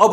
अब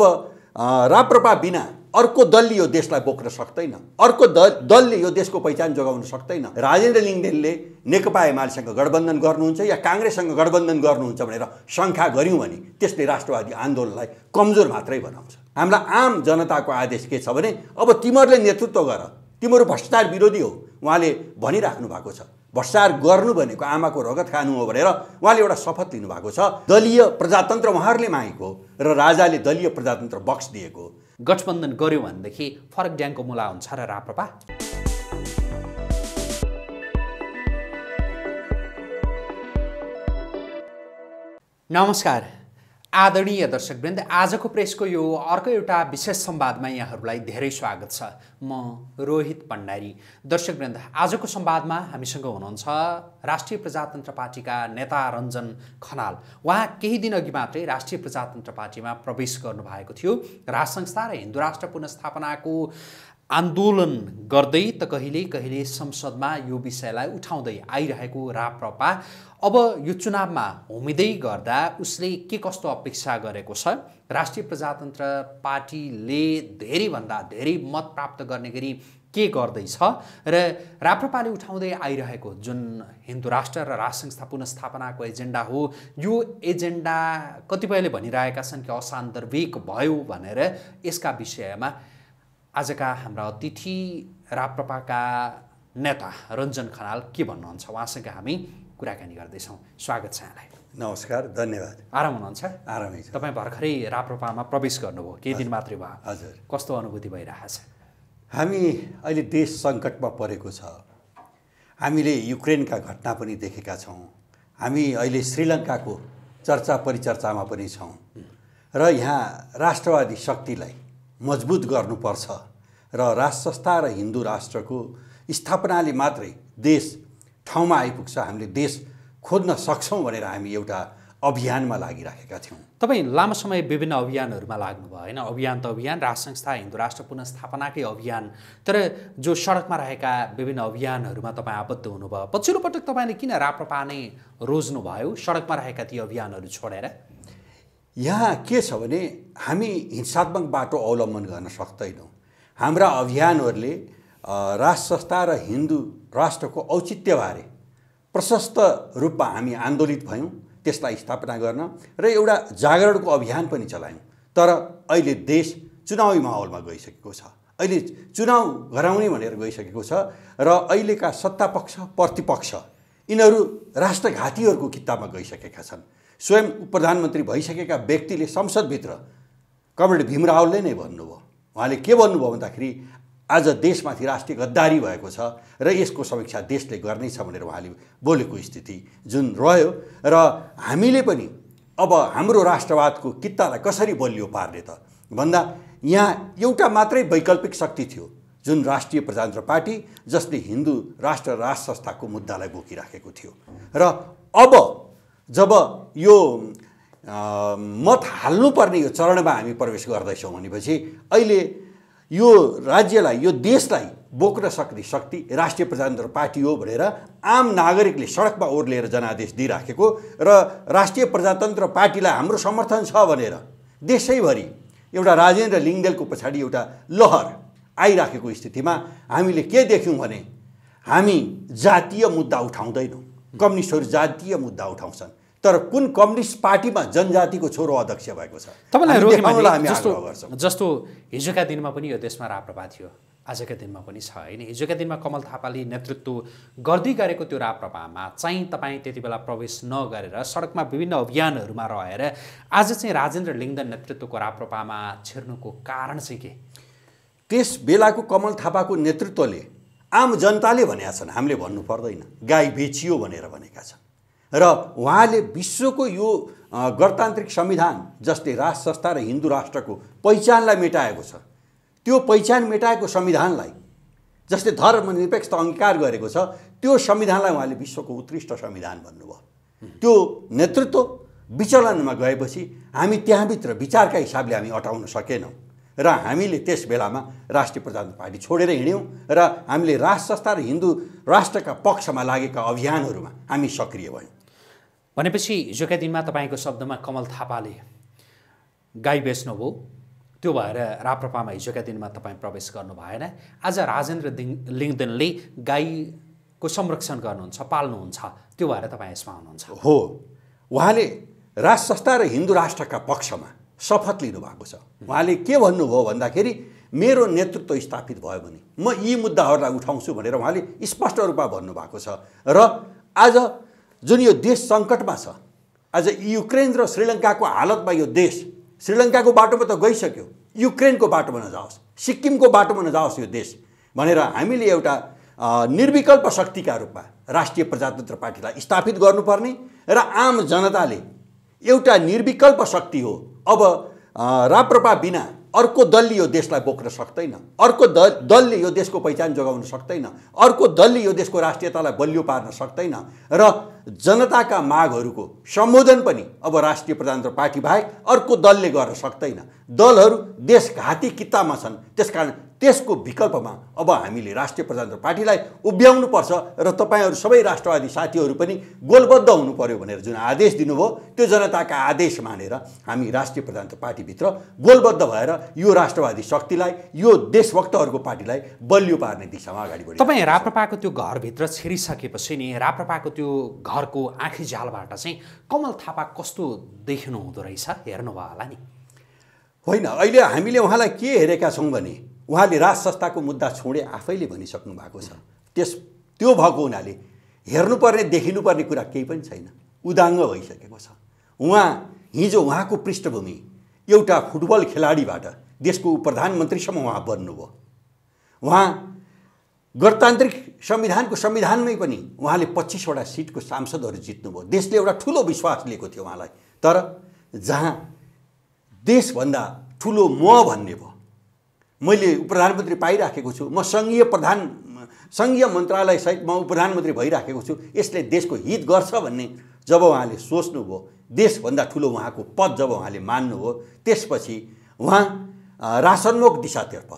राप्रपा बिना अर्को दलले यो देशलाई बोक्न सक्दैन अर्को दल दलले यो देशको पहिचान जोगाउन सक्दैन राजेन्द्र लिङ्गदेनले नेकपा एमालेसँग गठबन्धन गर्नुहुन्छ या काङ्ग्रेससँग गठबन्धन गर्नुहुन्छ भनेर शङ्का गऱ्यौँ भने त्यसले राष्ट्रवादी आन्दोलनलाई कमजोर मात्रै बनाउँछ हाम्रा आम जनताको आदेश के छ भने अब तिमीहरूले नेतृत्व गर तिमीहरू भ्रष्टाचार विरोधी हो उहाँले भनिराख्नु भएको छ भ्रष्टार गर्नु भनेको आमाको रगत खानु हो भनेर उहाँले एउटा शपथ लिनुभएको छ दलीय प्रजातन्त्र उहाँहरूले मागेको र राजाले दलीय प्रजातन्त्र बक्स दिएको गठबन्धन गर्यो भनेदेखि फरक ड्याङको मुला हुन्छ र राप्रपा नमस्कार आदरणीय दर्शकवृन्द आजको प्रेसको यो अर्को एउटा विशेष संवादमा यहाँहरूलाई धेरै स्वागत छ म रोहित भण्डारी दर्शकवृन्द आजको संवादमा हामीसँग हुनुहुन्छ राष्ट्रिय प्रजातन्त्र पार्टीका नेता रञ्जन खनाल उहाँ केही दिन अघि मात्रै राष्ट्रिय प्रजातन्त्र पार्टीमा प्रवेश गर्नुभएको थियो राज संस्था र हिन्दू राष्ट्र पुनस्थापनाको आन्दोलन गर्दै त कहिले कहिले संसदमा यो विषयलाई उठाउँदै आइरहेको राप्रपा अब यो चुनावमा हुमिँदै गर्दा उसले के कस्तो अपेक्षा गरेको छ राष्ट्रिय प्रजातन्त्र पार्टीले धेरैभन्दा धेरै मत प्राप्त गर्ने गरी के गर्दैछ र राप्रपाले उठाउँदै आइरहेको जुन हिन्दू राष्ट्र र राज संस्था पुनस्थापनाको एजेन्डा हो यो एजेन्डा कतिपयले भनिरहेका छन् कि असान्दर्भिक भयो भनेर यसका विषयमा आजका हाम्रा अतिथि राप्रपाका नेता रञ्जन खनाल के भन्नुहुन्छ उहाँसँग हामी कुराकानी गर्दैछौँ स्वागत छ यहाँलाई नमस्कार धन्यवाद आराम हुनुहुन्छ आरामै छ तपाईँ भर्खरै राप्रपामा प्रवेश गर्नुभयो केही दिन मात्रै भयो हजुर कस्तो अनुभूति भइरहेको छ हामी अहिले देश सङ्कटमा परेको छ हामीले युक्रेनका घटना पनि देखेका छौँ हामी अहिले श्रीलङ्काको चर्चा परिचर्चामा पनि छौँ र यहाँ राष्ट्रवादी शक्तिलाई मजबुत गर्नुपर्छ र राष्ट्र संस्था र हिन्दू राष्ट्रको स्थापनाले मात्रै देश ठाउँमा आइपुग्छ हामीले देश खोज्न सक्छौँ भनेर हामी एउटा अभियानमा लागिराखेका थियौँ तपाईँ लामो समय विभिन्न अभियानहरूमा लाग्नुभयो होइन अभियान त अभियान राष्ट्र संस्था हिन्दू राष्ट्र पुनस्थापनाकै अभियान तर जो सडकमा रहेका विभिन्न अभियानहरूमा तपाईँ आबद्ध हुनुभयो पछिल्लो पटक तपाईँले किन राप्रपा नै रोज्नुभयो सडकमा रहेका ती अभियानहरू छोडेर यहाँ के छ भने हामी हिंसात्मक बाटो अवलम्बन गर्न सक्दैनौँ हाम्रा अभियानहरूले राष्ट्र संस्था र हिन्दू राष्ट्रको औचित्यबारे प्रशस्त रूपमा हामी आन्दोलित भयौँ त्यसलाई स्थापना गर्न र एउटा जागरणको अभियान पनि चलायौँ तर अहिले देश चुनावी माहौलमा गइसकेको छ अहिले चुनाव गराउने भनेर गइसकेको छ र अहिलेका सत्तापक्ष प्रतिपक्ष यिनीहरू राष्ट्रघातीहरूको किताबमा गइसकेका छन् स्वयं प्रधानमन्त्री भइसकेका व्यक्तिले संसदभित्र कमरेड भीमरावलले नै भन्नुभयो उहाँले के भन्नुभयो भन्दाखेरि आज देशमाथि राष्ट्रिय गद्दारी भएको छ र यसको समीक्षा देशले गर्नेछ भनेर उहाँले बोलेको स्थिति जुन रह्यो र हामीले पनि अब हाम्रो राष्ट्रवादको कित्तालाई कसरी बलियो पार्ने त भन्दा यहाँ एउटा मात्रै वैकल्पिक शक्ति थियो जुन राष्ट्रिय प्रजातन्त्र पार्टी जसले हिन्दू राष्ट्र राज संस्थाको मुद्दालाई बोकिराखेको थियो र अब जब यो मत हाल्नुपर्ने यो चरणमा हामी प्रवेश गर्दैछौँ भनेपछि अहिले यो राज्यलाई यो देशलाई बोक्न सक्ने शक्ति राष्ट्रिय प्रजातन्त्र पार्टी हो भनेर आम नागरिकले सडकमा ओर्लिएर जनादेश दिइराखेको र राष्ट्रिय प्रजातन्त्र पार्टीलाई हाम्रो समर्थन छ भनेर देशैभरि एउटा राजेन्द्र लिङ्गेलको पछाडि एउटा लहर आइराखेको स्थितिमा हामीले के देख्यौँ भने हामी जातीय मुद्दा उठाउँदैनौँ कम्युनिस्टहरू जातीय मुद्दा उठाउँछन् तर कुन कम्युनिस्ट पार्टीमा जनजातिको छोरो अध्यक्ष भएको छ तपाईँलाई जस्तो हिजोका दिनमा पनि यो देशमा राप्रपा थियो आजका दिनमा पनि छ होइन हिजोका दिनमा कमल थापाले नेतृत्व गर्दै गरेको त्यो राप्रपामा चाहिँ तपाईँ त्यति बेला प्रवेश नगरेर सडकमा विभिन्न अभियानहरूमा रहेर आज चाहिँ राजेन्द्र लिङ्गन नेतृत्वको राप्रपामा छिर्नुको कारण चाहिँ के त्यस बेलाको कमल थापाको नेतृत्वले आम जनताले भनेका छन् हामीले भन्नु पर्दैन गाई बेचियो भनेर भनेका छन् र उहाँले विश्वको यो गणतान्त्रिक संविधान जसले राज संस्था र हिन्दू राष्ट्रको पहिचानलाई मेटाएको छ त्यो पहिचान मेटाएको संविधानलाई जसले धर्मनिरपेक्षता अङ्गीकार गरेको छ त्यो संविधानलाई उहाँले विश्वको उत्कृष्ट संविधान भन्नुभयो त्यो नेतृत्व विचलनमा गएपछि हामी त्यहाँभित्र विचारका हिसाबले हामी अटाउन सकेनौँ र हामीले त्यस बेलामा राष्ट्रिय प्रजातन्त्र पार्टी छोडेर हिँड्यौँ र हामीले राज संस्था र हिन्दू राष्ट्रका पक्षमा लागेका अभियानहरूमा हामी सक्रिय भयौँ भनेपछि हिजोका दिनमा तपाईँको शब्दमा कमल थापाले गाई बेच्नुभयो त्यो भएर राप्रपामा हिजोका दिनमा तपाईँ प्रवेश गर्नु भएन आज राजेन्द्र दिङ लिङ्गदेनले गाईको संरक्षण गर्नुहुन्छ पाल्नुहुन्छ त्यो भएर तपाईँ यसमा आउनुहुन्छ हो उहाँले राज र हिन्दू राष्ट्रका पक्षमा शपथ लिनुभएको छ उहाँले के भन्नुभयो भन्दाखेरि मेरो नेतृत्व स्थापित भयो भने म यी मुद्दाहरूलाई उठाउँछु भनेर उहाँले स्पष्ट रूपमा भन्नुभएको छ र आज जुन यो देश सङ्कटमा छ आज युक्रेन र श्रीलङ्काको हालतमा यो देश श्रीलङ्काको बाटोमा त गइसक्यो युक्रेनको बाटोमा नजाओस् सिक्किमको बाटोमा नजाओस् यो देश भनेर हामीले एउटा निर्विकल्प शक्तिका रूपमा राष्ट्रिय प्रजातन्त्र पार्टीलाई स्थापित गर्नुपर्ने र आम जनताले एउटा निर्विकल्प शक्ति हो अब राप्रपा बिना अर्को दलले यो देशलाई बोक्न सक्दैन अर्को द दलले यो देशको पहिचान जोगाउन सक्दैन अर्को दलले यो देशको राष्ट्रियतालाई बलियो पार्न सक्दैन र जनताका मागहरूको सम्बोधन पनि अब राष्ट्रिय प्रजातन्त्र पार्टी बाहेक अर्को दलले गर्न सक्दैन दलहरू देशघाती कितामा छन् त्यसकारण त्यसको विकल्पमा अब हामीले राष्ट्रिय प्रजातन्त्र पार्टीलाई पर्छ र तपाईँहरू सबै राष्ट्रवादी साथीहरू पनि गोलबद्ध हुनु पर्यो भनेर जुन आदेश दिनुभयो त्यो जनताका आदेश मानेर हामी राष्ट्रिय प्रजातन्त्र पार्टीभित्र गोलबद्ध भएर यो राष्ट्रवादी शक्तिलाई यो देशभक्तहरूको पार्टीलाई बलियो पार्ने दिशामा अगाडि बढ्यो तपाईँ राप्रपाको त्यो घरभित्र छिरिसकेपछि नि राप्रपाको त्यो घरको आँखी जालबाट चाहिँ कमल थापा कस्तो देखिनु हुँदो रहेछ हेर्नुभयो होला नि होइन अहिले हामीले उहाँलाई के हेरेका छौँ भने उहाँले राज संस्थाको मुद्दा छोडे आफैले भनिसक्नु भएको छ त्यस त्यो भएको हुनाले हेर्नुपर्ने देखिनुपर्ने कुरा केही पनि छैन उदाङ्ग भइसकेको छ उहाँ हिजो उहाँको पृष्ठभूमि एउटा फुटबल खेलाडीबाट देशको प्रधानमन्त्रीसम्म उहाँ बन्नुभयो उहाँ गणतान्त्रिक संविधानको संविधानमै पनि उहाँले पच्चिसवटा सिटको सांसदहरू जित्नुभयो देशले एउटा ठुलो विश्वास लिएको थियो उहाँलाई तर जहाँ देशभन्दा ठुलो म भन्ने भयो मैले प्रधानमन्त्री पाइराखेको छु म सङ्घीय प्रधान सङ्घीय मन्त्रालयसहित म प्रधानमन्त्री भइराखेको छु यसले देशको हित गर्छ भन्ने जब उहाँले सोच्नुभयो देशभन्दा ठुलो उहाँको पद जब उहाँले मान्नुभयो त्यसपछि उहाँ रासन्मुख दिशातर्फ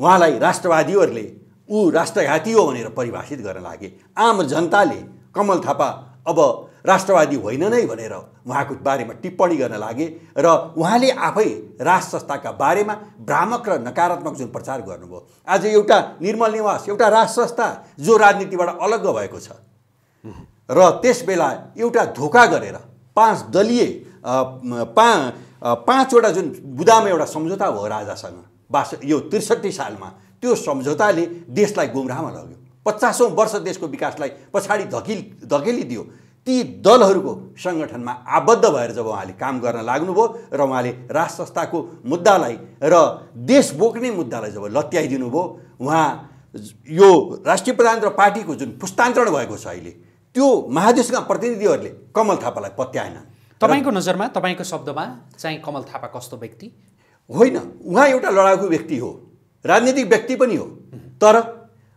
उहाँलाई राष्ट्रवादीहरूले ऊ राष्ट्रघाती हो भनेर परिभाषित गर्न लागे आम जनताले कमल थापा अब राष्ट्रवादी होइन नै भनेर उहाँको बारेमा टिप्पणी गर्न लागे र उहाँले आफै राज संस्थाका बारेमा भ्रामक र नकारात्मक जुन प्रचार गर्नुभयो आज एउटा निर्मल निवास एउटा राज संस्था जो राजनीतिबाट अलग्ग भएको छ र त्यस बेला एउटा धोका गरेर पाँच दलीय पा पाँचवटा जुन बुदामा एउटा सम्झौता भयो राजासँग बास यो त्रिसठी सालमा त्यो सम्झौताले देशलाई गुमराहमा लग्यो पचासौँ वर्ष देशको विकासलाई पछाडि धकिल धकेलिदियो ती दलहरूको सङ्गठनमा आबद्ध भएर जब उहाँले काम गर्न लाग्नुभयो र उहाँले राज संस्थाको मुद्दालाई र देश बोक्ने मुद्दालाई जब लत्याइदिनु भयो उहाँ यो राष्ट्रिय प्रजातन्त्र पार्टीको जुन पुस्तान्तरण भएको छ अहिले त्यो महादेशका प्रतिनिधिहरूले कमल थापालाई पत्याएनन् तपाईँको नजरमा तपाईँको शब्दमा चाहिँ कमल थापा कस्तो व्यक्ति होइन उहाँ एउटा लडाकु व्यक्ति हो राजनीतिक व्यक्ति पनि हो तर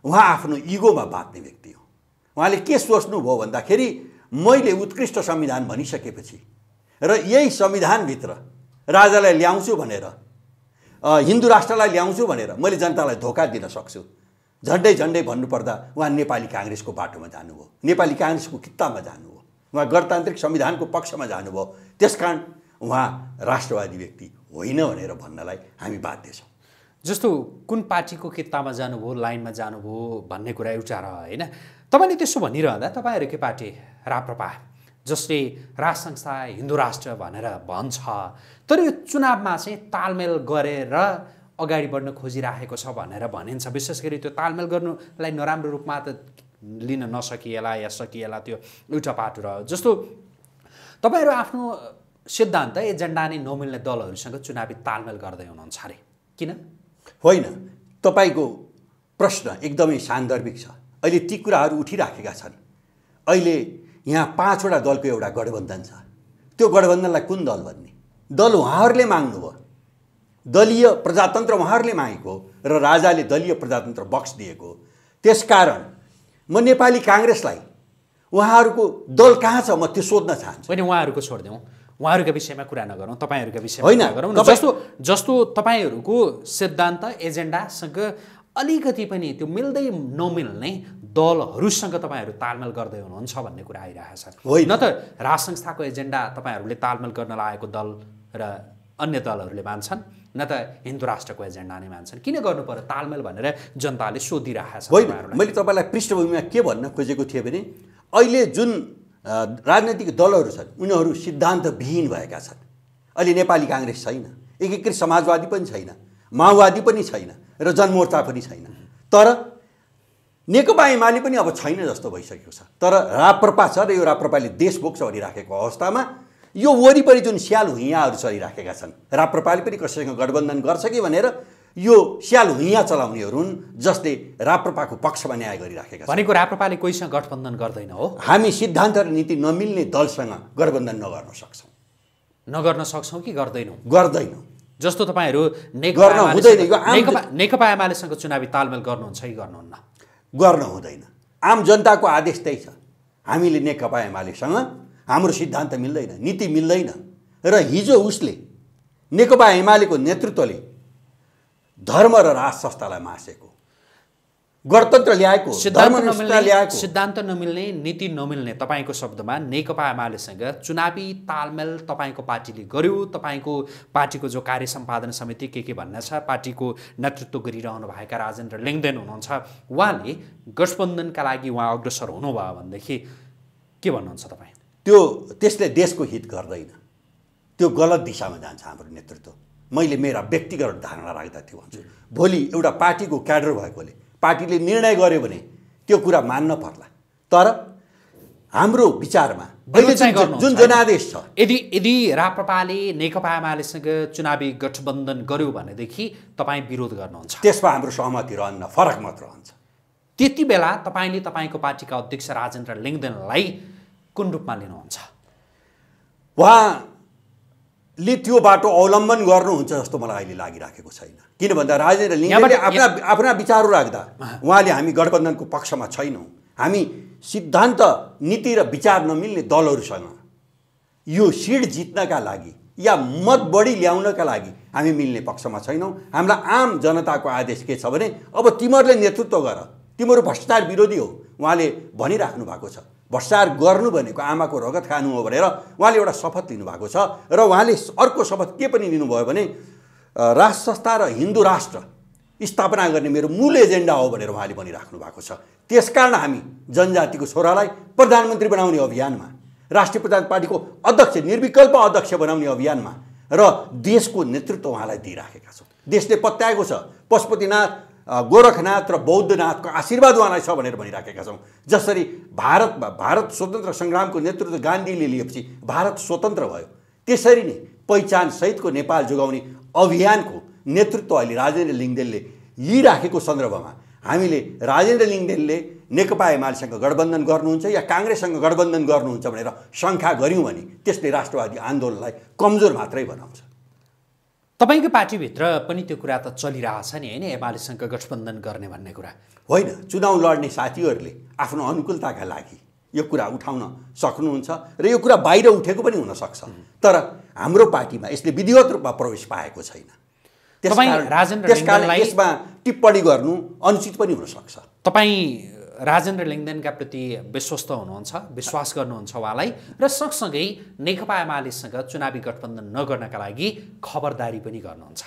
उहाँ आफ्नो इगोमा बाँच्ने व्यक्ति हो उहाँले के सोच्नुभयो भन्दाखेरि मैले उत्कृष्ट संविधान भनिसकेपछि र यही संविधानभित्र राजालाई ल्याउँछु भनेर हिन्दू राष्ट्रलाई ल्याउँछु भनेर मैले जनतालाई धोका दिन सक्छु झन्डै झन्डै भन्नुपर्दा उहाँ नेपाली काङ्ग्रेसको बाटोमा जानुभयो नेपाली काङ्ग्रेसको कित्तामा जानुभयो उहाँ गणतान्त्रिक संविधानको पक्षमा जानुभयो त्यस कारण उहाँ राष्ट्रवादी व्यक्ति होइन भनेर भन्नलाई हामी बाध्य छौँ जस्तो कुन पार्टीको कित्तामा जानुभयो लाइनमा जानुभयो भन्ने कुरा एउटा रह होइन तपाईँले त्यसो भनिरहँदा तपाईँहरू के पार्टी राप्रपा जसले राज संस्था हिन्दू राष्ट्र भनेर भन्छ तर यो चुनावमा चाहिँ तालमेल गरेर अगाडि बढ्न खोजिराखेको छ भनेर भनिन्छ विशेष गरी त्यो तालमेल गर्नुलाई नराम्रो रूपमा त लिन नसकिएला या सकिएला त्यो एउटा पाटो रह्यो जस्तो तपाईँहरू आफ्नो सिद्धान्त एजेन्डा नै नमिल्ने दलहरूसँग चुनावी तालमेल गर्दै हुनुहुन्छ अरे किन होइन तपाईँको प्रश्न एकदमै सान्दर्भिक छ अहिले ती कुराहरू उठिराखेका छन् अहिले यहाँ पाँचवटा दलको एउटा गठबन्धन छ त्यो गठबन्धनलाई कुन दल भन्ने दल उहाँहरूले माग्नुभयो दलीय प्रजातन्त्र उहाँहरूले मागेको र राजाले दलीय प्रजातन्त्र बक्स दिएको त्यसकारण म नेपाली काङ्ग्रेसलाई उहाँहरूको दल कहाँ छ म त्यो सोध्न चाहन्छु होइन उहाँहरूको छोडिदिउँ उहाँहरूका विषयमा कुरा नगरौँ तपाईँहरूका विषयमा होइन जस्तो जस्तो तपाईँहरूको सिद्धान्त एजेन्डासँग अलिकति पनि त्यो मिल्दै नमिल्ने दलहरूसँग तपाईँहरू तालमेल गर्दै हुनुहुन्छ भन्ने कुरा आइरहेको छ होइन त राज संस्थाको एजेन्डा तपाईँहरूले तालमेल गर्न लागेको दल र अन्य दलहरूले मान्छन् न त हिन्दू राष्ट्रको एजेन्डा नै मान्छन् किन गर्नु पर्यो तालमेल भनेर जनताले सोधिरहेको छ होइन मैले तपाईँलाई पृष्ठभूमिमा के भन्न खोजेको थिएँ भने अहिले जुन राजनैतिक दलहरू छन् उनीहरू सिद्धान्तविहीन भएका छन् अहिले नेपाली काङ्ग्रेस छैन एकीकृत समाजवादी पनि छैन माओवादी पनि छैन र जनमोर्चा पनि छैन तर नेकपा एमाले पनि अब छैन जस्तो भइसकेको छ तर राप्रपा छ र यो राप्रपाले देश बोक्छ भनिराखेको अवस्थामा यो वरिपरि जुन स्याल हुइयाँहरू चलिराखेका छन् राप्रपाले पनि कसैसँग गठबन्धन गर्छ कि भनेर यो स्याल हुइयाँ चलाउनेहरू हुन् जसले राप्रपाको पक्षमा न्याय गरिराखेका छन् भनेको राप्रपाले कोहीसँग गठबन्धन गर्दैन हो हामी सिद्धान्त र नीति नमिल्ने दलसँग गठबन्धन नगर्न सक्छौँ नगर्न सक्छौँ कि गर्दैनौँ गर्दैनौँ जस्तो तपाईँहरू नेकपा एमालेसँग चुनावी तालमेल गर्नुहुन्छ कि गर्नुहुन्न गर्न हुँदैन आम जनताको आदेश त्यही छ हामीले नेकपा एमालेसँग हाम्रो सिद्धान्त मिल्दैन नीति मिल्दैन र हिजो उसले नेकपा एमालेको नेतृत्वले धर्म र राज संस्थालाई मासेको गणतन्त्र ल्याएको ल्याएको सिद्धान्त नमिल्ने नीति नमिल्ने तपाईँको शब्दमा नेकपा एमालेसँग चुनावी तालमेल तपाईँको पार्टीले गर्यो तपाईँको पार्टीको जो कार्य सम्पादन समिति के के भन्ने छ पार्टीको नेतृत्व गरिरहनु भएका राजेन्द्र लिङ्गदेन हुनुहुन्छ उहाँले गठबन्धनका लागि उहाँ अग्रसर हुनुभयो भनेदेखि के भन्नुहुन्छ तपाईँ त्यो त्यसले देशको हित गर्दैन त्यो गलत दिशामा जान्छ हाम्रो नेतृत्व मैले मेरा व्यक्तिगत धारणा राख्दा त्यो भन्छु भोलि एउटा पार्टीको क्याडर भएकोले पार्टीले निर्णय गर्यो भने त्यो कुरा मान्न पर्ला तर हाम्रो विचारमा जुन जनादेश छ यदि यदि राप्रपाले नेकपा एमालेसँग चुनावी गठबन्धन गर्यो भनेदेखि तपाईँ विरोध गर्नुहुन्छ त्यसमा हाम्रो सहमति रहन्न फरक मत रहन्छ त्यति बेला तपाईँले तपाईँको पार्टीका अध्यक्ष राजेन्द्र लिङ्गदेनलाई कुन रूपमा लिनुहुन्छ उहाँ ले त्यो बाटो अवलम्बन गर्नुहुन्छ जस्तो मलाई अहिले लागिराखेको छैन किन भन्दा राजेन्द्र लिङ्गाले आफ्ना आफ्ना विचारहरू राख्दा उहाँले हामी गठबन्धनको पक्षमा छैनौँ हामी सिद्धान्त नीति र विचार नमिल्ने दलहरूसँग यो सिट जित्नका लागि या मत बढी ल्याउनका लागि हामी मिल्ने पक्षमा छैनौँ हामीलाई आम जनताको आदेश के छ भने अब तिमीहरूले नेतृत्व गर तिमीहरू भ्रष्टाचार विरोधी हो उहाँले भनिराख्नु भएको छ भ्रष्टाचार गर्नु भनेको आमाको रगत खानु हो भनेर उहाँले एउटा शपथ लिनुभएको छ र उहाँले अर्को शपथ के पनि लिनुभयो भने राष्ट्र संस्था र हिन्दू राष्ट्र स्थापना गर्ने मेरो मूल एजेन्डा हो भनेर उहाँले भनिराख्नु भएको छ त्यसकारण हामी जनजातिको छोरालाई प्रधानमन्त्री बनाउने अभियानमा राष्ट्रिय प्रधान पार्टीको अध्यक्ष निर्विकल्प अध्यक्ष बनाउने अभियानमा र देशको नेतृत्व उहाँलाई दिइराखेका छौँ देशले पत्याएको छ पशुपतिनाथ गोरखनाथ र बौद्धनाथको आशीर्वाद उहाँलाई छ भनेर भनिराखेका छौँ जसरी भारतमा भारत स्वतन्त्र सङ्ग्रामको नेतृत्व गान्धीले लिएपछि भारत स्वतन्त्र भयो त्यसरी नै पहिचानसहितको नेपाल जोगाउने अभियानको नेतृत्व अहिले राजेन्द्र लिङ्गदेनले लिइराखेको सन्दर्भमा हामीले राजेन्द्र लिङ्गदेनले नेकपा एमालेसँग गठबन्धन गर्नुहुन्छ या काङ्ग्रेससँग गठबन्धन गर्नुहुन्छ भनेर शङ्का गऱ्यौँ भने त्यसले राष्ट्रवादी आन्दोलनलाई कमजोर मात्रै बनाउँछ तपाईँको पार्टीभित्र पनि त्यो कुरा त चलिरहेछ नि होइन एमालेसँग गठबन्धन गर्ने भन्ने कुरा होइन चुनाउ लड्ने साथीहरूले आफ्नो अनुकूलताका लागि यो कुरा उठाउन सक्नुहुन्छ र यो कुरा बाहिर उठेको पनि हुनसक्छ तर हाम्रो पार्टीमा यसले विधिवत रूपमा प्रवेश पाएको छैन त्यसकारण यसमा टिप्पणी गर्नु अनुचित पनि हुनसक्छ तपाईँ राजेन्द्र लिङ्गदेनका प्रति विश्वस्त हुनुहुन्छ विश्वास गर्नुहुन्छ उहाँलाई र सँगसँगै नेकपा एमालेसँग चुनावी गठबन्धन नगर्नका लागि खबरदारी पनि गर्नुहुन्छ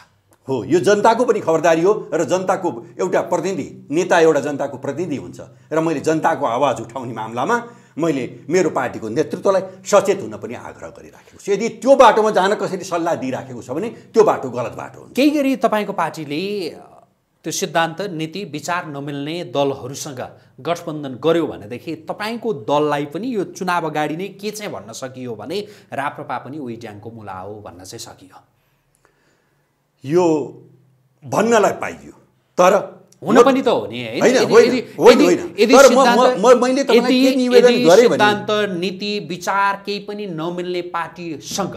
हो यो जनताको पनि खबरदारी हो र जनताको एउटा प्रतिनिधि नेता एउटा जनताको प्रतिनिधि हुन्छ र मैले जनताको आवाज उठाउने मामलामा मैले मेरो पार्टीको नेतृत्वलाई सचेत हुन पनि आग्रह गरिराखेको छु यदि त्यो बाटोमा जान कसरी सल्लाह दिइराखेको छ भने त्यो बाटो गलत बाटो हो केही गरी तपाईँको पार्टीले त्यो सिद्धान्त नीति विचार नमिल्ने दलहरूसँग गठबन्धन गर्यो भनेदेखि तपाईँको दललाई पनि यो चुनाव अगाडि नै के चाहिँ भन्न सकियो भने राप्रपा पनि ड्याङको मुला हो भन्न चाहिँ सकियो यो भन्नलाई पाइयो तर हुन पनि त हो नि सिद्धान्त नीति विचार केही पनि नमिल्ने पार्टीसँग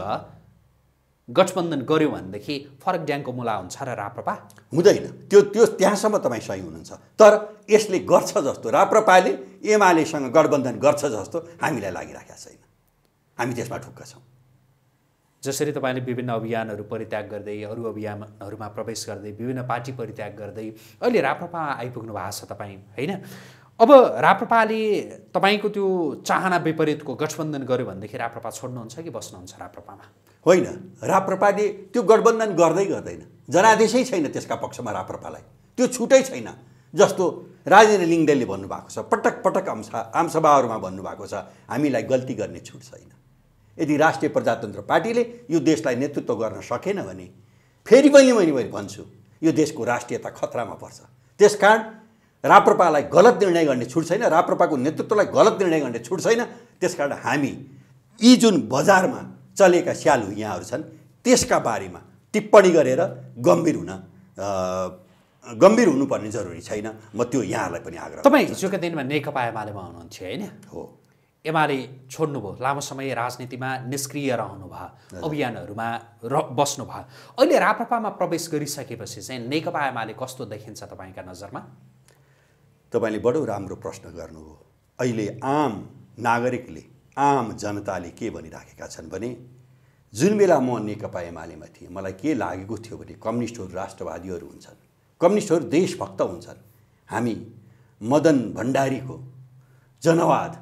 गठबन्धन गऱ्यो भनेदेखि फरक ड्याङको मुला हुन्छ र राप्रपा हुँदैन त्यो त्यो त्यहाँसम्म तपाईँ सही हुनुहुन्छ तर यसले गर्छ जस्तो राप्रपाले एमालेसँग गठबन्धन गर्छ जस्तो हामीलाई लागिराखेको छैन हामी त्यसमा ढुक्क छौँ जसरी तपाईँले विभिन्न अभियानहरू परित्याग गर्दै अरू अभियानहरूमा प्रवेश गर्दै विभिन्न पार्टी परित्याग गर्दै अहिले राप्रपा आइपुग्नु भएको छ तपाईँ होइन अब राप्रपाले तपाईँको त्यो चाहना विपरीतको गठबन्धन गर्यो भनेदेखि राप्रपा छोड्नुहुन्छ कि बस्नुहुन्छ राप्रपामा होइन राप्रपाले त्यो गठबन्धन गर्दै गर्दैन जनादेशै छैन त्यसका पक्षमा राप्रपालाई त्यो छुटै छैन जस्तो राजेन्द्र लिङ्गदेलले भन्नुभएको छ पटक पटक आमसा आमसभाहरूमा भन्नुभएको छ हामीलाई गल्ती गर्ने छुट छैन यदि राष्ट्रिय प्रजातन्त्र पार्टीले यो देशलाई नेतृत्व गर्न सकेन भने फेरि पनि मैले मैले भन्छु यो देशको राष्ट्रियता खतरामा पर्छ त्यसकारण राप्रपालाई गलत निर्णय गर्ने छुट छैन राप्रपाको नेतृत्वलाई गलत निर्णय गर्ने छुट छैन त्यसकारण हामी यी जुन बजारमा चलेका स्यालु यहाँहरू छन् त्यसका बारेमा टिप्पणी गरेर गम्भीर हुन गम्भीर हुनुपर्ने जरुरी छैन म त्यो यहाँलाई पनि आग्रह तपाईँ हिजोका दिनमा नेकपा एमालेमा हुनुहुन्थ्यो होइन हो एमाले छोड्नुभयो लामो समय राजनीतिमा निष्क्रिय रहनु भयो अभियानहरूमा र बस्नुभयो अहिले राप्रपामा प्रवेश गरिसकेपछि चाहिँ नेकपा एमाले कस्तो देखिन्छ तपाईँका नजरमा तपाईँले बडो राम्रो प्रश्न गर्नुभयो अहिले आम नागरिकले आम जनताले के भनिराखेका छन् भने जुन बेला म नेकपा एमालेमा थिएँ मलाई के लागेको थियो भने कम्युनिस्टहरू राष्ट्रवादीहरू हुन्छन् कम्युनिस्टहरू देशभक्त हुन्छन् हामी मदन भण्डारीको जनवाद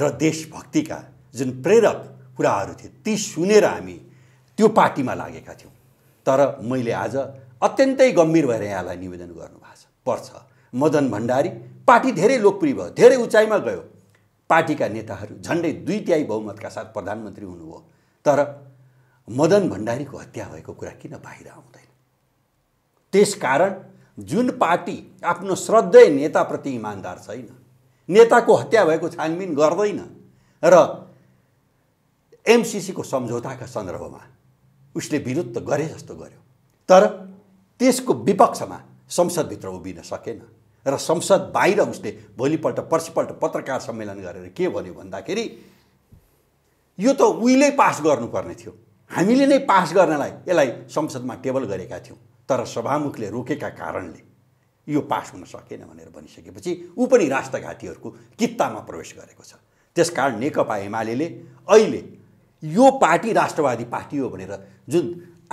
र देशभक्तिका जुन प्रेरक कुराहरू थिए ती सुनेर हामी त्यो पार्टीमा लागेका थियौँ तर मैले आज अत्यन्तै गम्भीर भएर यहाँलाई निवेदन गर्नुभएको छ पर्छ मदन भण्डारी पार्टी धेरै लोकप्रिय भयो धेरै उचाइमा गयो पार्टीका नेताहरू झन्डै दुई तिहाई बहुमतका साथ प्रधानमन्त्री हुनुभयो तर मदन भण्डारीको हत्या भएको कुरा किन बाहिर आउँदैन त्यसकारण जुन पार्टी आफ्नो श्रद्धेय नेताप्रति इमान्दार छैन नेताको हत्या भएको छानबिन गर्दैन र एमसिसीको सम्झौताका सन्दर्भमा उसले विरुद्ध गरे जस्तो गर्यो तर त्यसको विपक्षमा संसदभित्र उभिन सकेन र संसद बाहिर उसले भोलिपल्ट पर्सिपल्ट पत्रकार सम्मेलन गरेर के भन्यो भन्दाखेरि यो त उहिले पास गर्नुपर्ने थियो हामीले नै पास गर्नलाई यसलाई संसदमा टेबल गरेका थियौँ तर सभामुखले रोकेका कारणले यो पास हुन सकेन भनेर भनिसकेपछि ऊ पनि राष्ट्रघातीहरूको कित्तामा प्रवेश गरेको छ त्यसकारण नेकपा एमाले अहिले यो पार्टी राष्ट्रवादी पार्टी हो भनेर जुन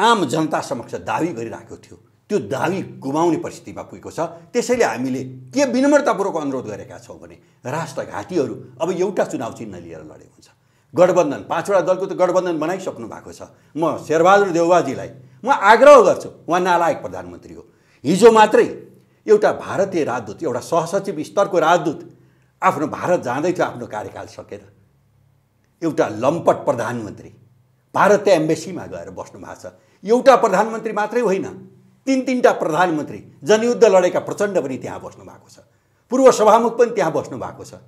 आम जनता समक्ष दावी गरिरहेको थियो त्यो दावी गुमाउने परिस्थितिमा पुगेको छ त्यसैले हामीले के विनम्रतापूर्वक अनुरोध गरेका छौँ भने राष्ट्रघाटीहरू अब एउटा चुनाव चिन्ह लिएर लडेको हुन्छ गठबन्धन पाँचवटा दलको त गठबन्धन बनाइसक्नु भएको छ म शेरबहादुर देवबाजीलाई म आग्रह गर्छु उहाँ नालायक प्रधानमन्त्री हो हिजो मात्रै एउटा भारतीय राजदूत एउटा सहसचिव स्तरको राजदूत आफ्नो भारत जाँदै थियो आफ्नो कार्यकाल सकेर एउटा लम्पट प्रधानमन्त्री भारतीय एम्बेसीमा गएर बस्नु भएको छ एउटा प्रधानमन्त्री मात्रै होइन तिन तिनवटा प्रधानमन्त्री जनयुद्ध लडेका प्रचण्ड पनि त्यहाँ बस्नु भएको छ पूर्व सभामुख पनि त्यहाँ बस्नु भएको छ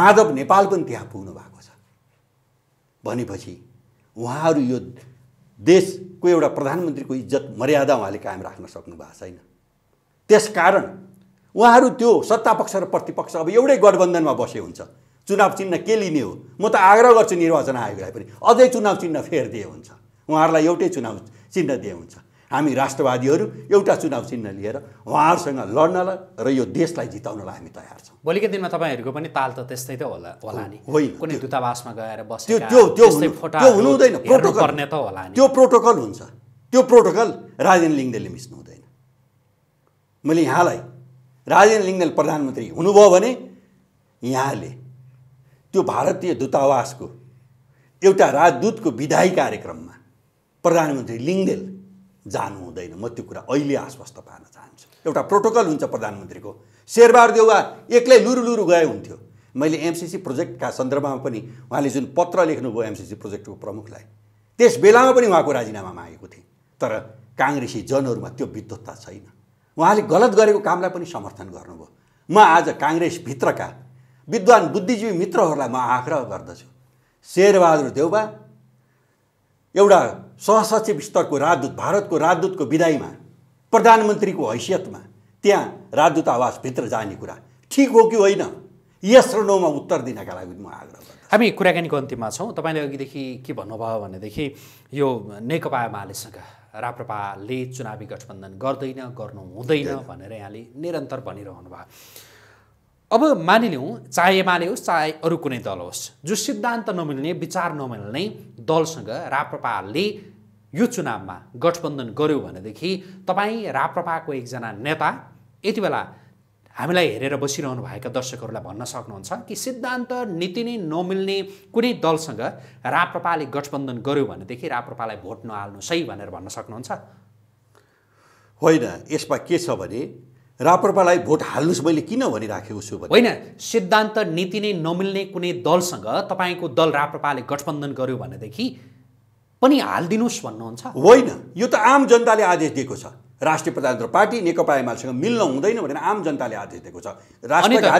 माधव नेपाल पनि त्यहाँ पुग्नु भएको छ भनेपछि उहाँहरू यो देशको एउटा प्रधानमन्त्रीको इज्जत मर्यादा उहाँले कायम राख्न सक्नु भएको छैन त्यसकारण उहाँहरू त्यो सत्तापक्ष र प्रतिपक्ष अब एउटै गठबन्धनमा बसे हुन्छ चुनाव चिन्ह के लिने हो म त आग्रह गर्छु निर्वाचन आयोगलाई पनि अझै चुनाव चिन्ह फेरिदिए हुन्छ उहाँहरूलाई एउटै चुनाव चिन्ह दिए हुन्छ हामी राष्ट्रवादीहरू एउटा चुनाव चिन्ह लिएर उहाँहरूसँग लड्नलाई र यो देशलाई जिताउनलाई हामी तयार छौँ भोलिको दिनमा तपाईँहरूको पनि ताल त त्यस्तै त होला होला नि होइन कुनै दूतावासमा गएर बस त्यो त्यो त्यो हुँदैन प्रोटोकल त होला त्यो प्रोटोकल हुन्छ त्यो प्रोटोकल राजेन लिङ्गदेलले मिस्नु हुँदैन मैले यहाँलाई राजेन लिङ्गदेल प्रधानमन्त्री हुनुभयो भने यहाँले त्यो भारतीय दूतावासको एउटा राजदूतको विदायी कार्यक्रममा प्रधानमन्त्री लिङ्गदेल जानु हुँदैन म त्यो कुरा अहिले आश्वस्त पार्न चाहन्छु एउटा प्रोटोकल हुन्छ प्रधानमन्त्रीको शेरबार देउवा एक्लै लुरु गए हुन्थ्यो मैले एमसिसी प्रोजेक्टका सन्दर्भमा पनि उहाँले जुन पत्र लेख्नुभयो एमसिसी प्रोजेक्टको प्रमुखलाई त्यस बेलामा पनि उहाँको राजीनामा मागेको थिएँ तर काङ्ग्रेसी जनहरूमा त्यो विद्वत्ता छैन उहाँले गलत गरेको कामलाई पनि समर्थन गर्नुभयो म आज काङ्ग्रेसभित्रका विद्वान बुद्धिजीवी मित्रहरूलाई म आग्रह गर्दछु शेरबहादुर देउबा एउटा सहसचिव स्तरको राजदूत भारतको राजदूतको विदाईमा प्रधानमन्त्रीको हैसियतमा त्यहाँ राजदूत आवासभित्र जाने कुरा ठिक हो कि होइन यस र नोमा उत्तर दिनका लागि म आग्रह गर्छु हामी कुराकानीको अन्तिममा छौँ तपाईँले अघिदेखि के भन्नुभयो भनेदेखि यो नेकपा एमालेसँग राप्रपाले चुनावी गठबन्धन गर्दैन गर्नु हुँदैन भनेर यहाँले निरन्तर भनिरहनु भयो अब मानिलिउँ चाहे एमाले होस् चाहे अरू कुनै दल होस् जो सिद्धान्त नमिल्ने विचार नमिल्ने दलसँग राप्रपाले यो चुनावमा गठबन्धन गर्यो भनेदेखि तपाईँ राप्रपाको एकजना नेता यति बेला हामीलाई हेरेर बसिरहनुभएका दर्शकहरूलाई भन्न सक्नुहुन्छ कि सिद्धान्त नीति नै नमिल्ने कुनै दलसँग राप्रपाले गठबन्धन गर्यो भनेदेखि राप्रपालाई भोट नहाल्नु सही भनेर भन्न सक्नुहुन्छ होइन यसमा के छ भने राप्रपालाई भोट हाल्नुहोस् मैले किन भनिराखेको छु होइन सिद्धान्त नीति नै नमिल्ने कुनै दलसँग तपाईँको दल राप्रपाले गठबन्धन गर्यो भनेदेखि पनि हालिदिनुहोस् भन्नुहुन्छ होइन यो त आम जनताले आदेश दिएको छ राष्ट्रिय प्रजातन्त्र पार्टी नेकपा एमालेसँग मिल्न हुँदैन भनेर आम जनताले आदेश दिएको छ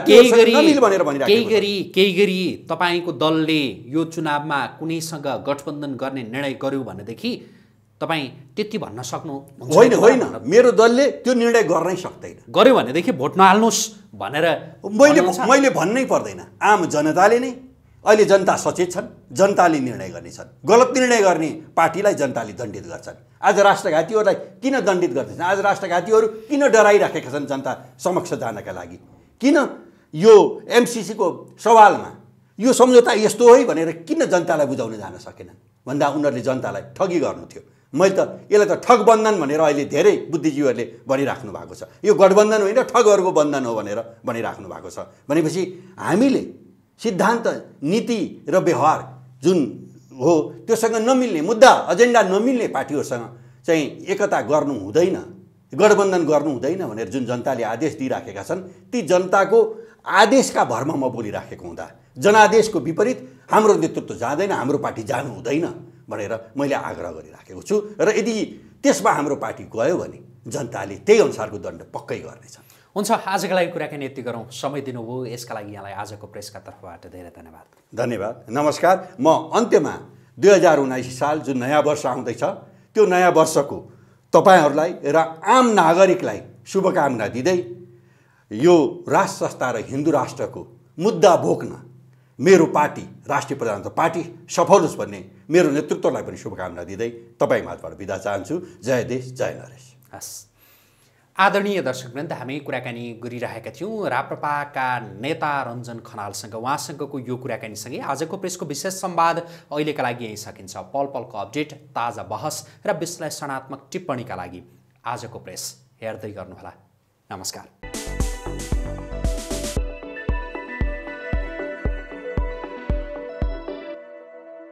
केही गरी केही गरी तपाईँको दलले यो चुनावमा कुनैसँग गठबन्धन गर्ने निर्णय गर्यो भनेदेखि तपाईँ त्यति भन्न सक्नु होइन होइन मेरो दलले त्यो निर्णय गर्नै सक्दैन गर्यो भनेदेखि भोट नहाल्नुहोस् भनेर मैले मैले भन्नै पर्दैन आम जनताले नै अहिले जनता सचेत छन् जनताले निर्णय गर्नेछन् गलत निर्णय गर्ने पार्टीलाई जनताले दण्डित गर्छन् आज राष्ट्रघातीहरूलाई किन दण्डित गर्दैछन् आज राष्ट्रघातीहरू किन डराइराखेका छन् जनता समक्ष जानका लागि किन यो एमसिसीको सवालमा यो सम्झौता यस्तो है भनेर किन जनतालाई बुझाउन जान सकेनन् भन्दा उनीहरूले जनतालाई ठगी गर्नु थियो मैले त यसलाई त ठग ठगबन्धन भनेर अहिले धेरै बुद्धिजीवीहरूले भनिराख्नु भएको छ यो गठबन्धन होइन ठगहरूको बन्धन हो भनेर भनिराख्नु भएको छ भनेपछि हामीले सिद्धान्त नीति र व्यवहार जुन हो त्योसँग नमिल्ने मुद्दा एजेन्डा नमिल्ने पार्टीहरूसँग चाहिँ एकता गर्नु हुँदैन गठबन्धन गर्नु हुँदैन भनेर जुन जनताले आदेश दिइराखेका छन् ती जनताको आदेशका भरमा म बोलिराखेको हुँदा जनादेशको विपरीत हाम्रो नेतृत्व जाँदैन हाम्रो पार्टी जानु हुँदैन भनेर मैले आग्रह गरिराखेको छु र यदि त्यसमा हाम्रो पार्टी गयो भने जनताले त्यही अनुसारको दण्ड पक्कै गर्नेछ हुन्छ आजको लागि कुराकानी यति गरौँ समय दिनुभयो यसका लागि यहाँलाई आजको प्रेसका तर्फबाट धेरै धन्यवाद धन्यवाद नमस्कार म अन्त्यमा दुई हजार उन्नाइस साल जुन नयाँ वर्ष आउँदैछ त्यो नयाँ वर्षको तपाईँहरूलाई र आम नागरिकलाई शुभकामना दिँदै यो राष्ट्र संस्था र हिन्दू राष्ट्रको मुद्दा बोक्न मेरो पार्टी राष्ट्रिय प्रजातन्त्र पार्टी सफल होस् भन्ने मेरो नेतृत्वलाई पनि शुभकामना दिँदै तपाईँ माझबाट बिदा चाहन्छु जय देश जय नरेश हस् आदरणीय दर्शकवृन्द हामी कुराकानी गरिरहेका थियौँ राप्रपाका नेता रञ्जन खनालसँग उहाँसँगको यो कुराकानीसँगै आजको प्रेसको विशेष सम्वाद अहिलेका लागि यहीँ सकिन्छ पल पलको अपडेट ताजा बहस र विश्लेषणात्मक टिप्पणीका लागि आजको प्रेस हेर्दै गर्नुहोला नमस्कार